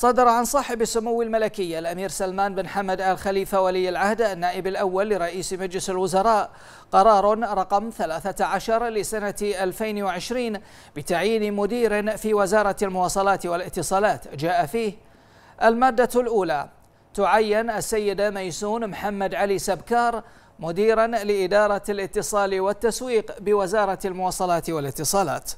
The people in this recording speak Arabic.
صدر عن صاحب السمو الملكي الأمير سلمان بن حمد آل خليفة ولي العهد النائب الأول لرئيس مجلس الوزراء قرار رقم 13 لسنة 2020 بتعيين مدير في وزارة المواصلات والاتصالات جاء فيه المادة الأولى تعين السيدة ميسون محمد علي سبكار مديرا لإدارة الاتصال والتسويق بوزارة المواصلات والاتصالات